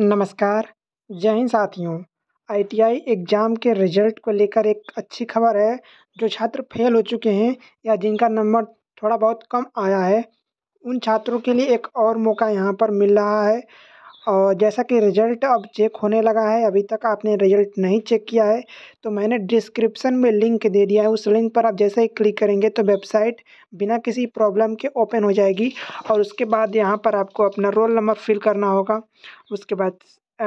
नमस्कार जय हिंद साथियों आईटीआई एग्ज़ाम के रिजल्ट को लेकर एक अच्छी खबर है जो छात्र फेल हो चुके हैं या जिनका नंबर थोड़ा बहुत कम आया है उन छात्रों के लिए एक और मौका यहाँ पर मिल रहा है और जैसा कि रिज़ल्ट अब चेक होने लगा है अभी तक आपने रिज़ल्ट नहीं चेक किया है तो मैंने डिस्क्रिप्सन में लिंक दे दिया है उस लिंक पर आप जैसे ही क्लिक करेंगे तो वेबसाइट बिना किसी प्रॉब्लम के ओपन हो जाएगी और उसके बाद यहाँ पर आपको अपना रोल नंबर फिल करना होगा उसके बाद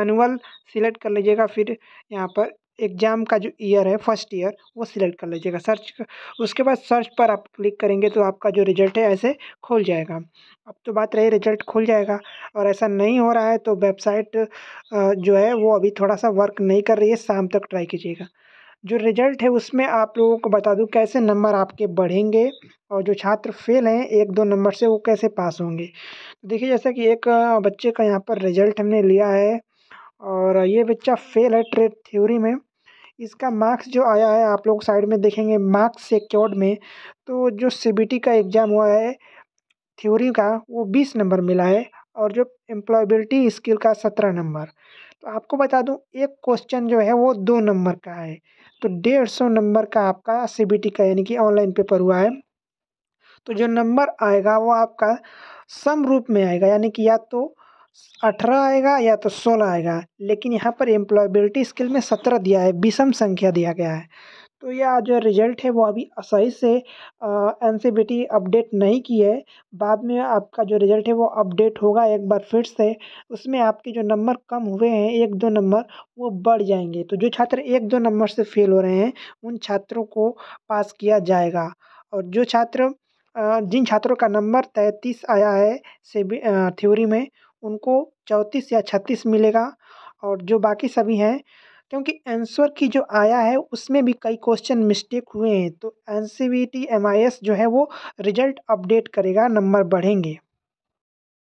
एनुअल सिलेक्ट कर लीजिएगा फिर यहाँ पर एग्ज़ाम का जो ईयर है फर्स्ट ईयर वो सिलेक्ट कर लीजिएगा सर्च उसके बाद सर्च पर आप क्लिक करेंगे तो आपका जो रिजल्ट है ऐसे खुल जाएगा अब तो बात रही रिजल्ट खुल जाएगा और ऐसा नहीं हो रहा है तो वेबसाइट जो है वो अभी थोड़ा सा वर्क नहीं कर रही है शाम तक ट्राई कीजिएगा जो रिजल्ट है उसमें आप लोगों को बता दूँ कैसे नंबर आपके बढ़ेंगे और जो छात्र फेल हैं एक दो नंबर से वो कैसे पास होंगे तो देखिए जैसा कि एक बच्चे का यहाँ पर रिजल्ट हमने लिया है और ये बच्चा फेल है ट्रेड थ्योरी में इसका मार्क्स जो आया है आप लोग साइड में देखेंगे मार्क्स सिक्योर्ड में तो जो सी का एग्ज़ाम हुआ है थ्योरी का वो बीस नंबर मिला है और जो एम्प्लॉयबिलिटी स्किल का सत्रह नंबर तो आपको बता दूं एक क्वेश्चन जो है वो दो नंबर का है तो डेढ़ सौ नंबर का आपका सी का यानी कि ऑनलाइन पेपर हुआ है तो जो नंबर आएगा वो आपका सम रूप में आएगा यानी कि या तो अठारह आएगा या तो सोलह आएगा लेकिन यहाँ पर एम्प्लॉयबिलिटी स्किल में सत्रह दिया है विषम संख्या दिया गया है तो यह जो रिजल्ट है वो अभी सही से एन सी अपडेट नहीं की है बाद में आपका जो रिजल्ट है वो अपडेट होगा एक बार फिर से उसमें आपके जो नंबर कम हुए हैं एक दो नंबर वो बढ़ जाएंगे तो जो छात्र एक दो नंबर से फेल हो रहे हैं उन छात्रों को पास किया जाएगा और जो छात्र जिन छात्रों का नंबर तैंतीस आया है से थ्योरी में उनको चौंतीस या छत्तीस मिलेगा और जो बाकी सभी हैं क्योंकि एंसर की जो आया है उसमें भी कई क्वेश्चन मिस्टेक हुए हैं तो N C V T M I S जो है वो रिजल्ट अपडेट करेगा नंबर बढ़ेंगे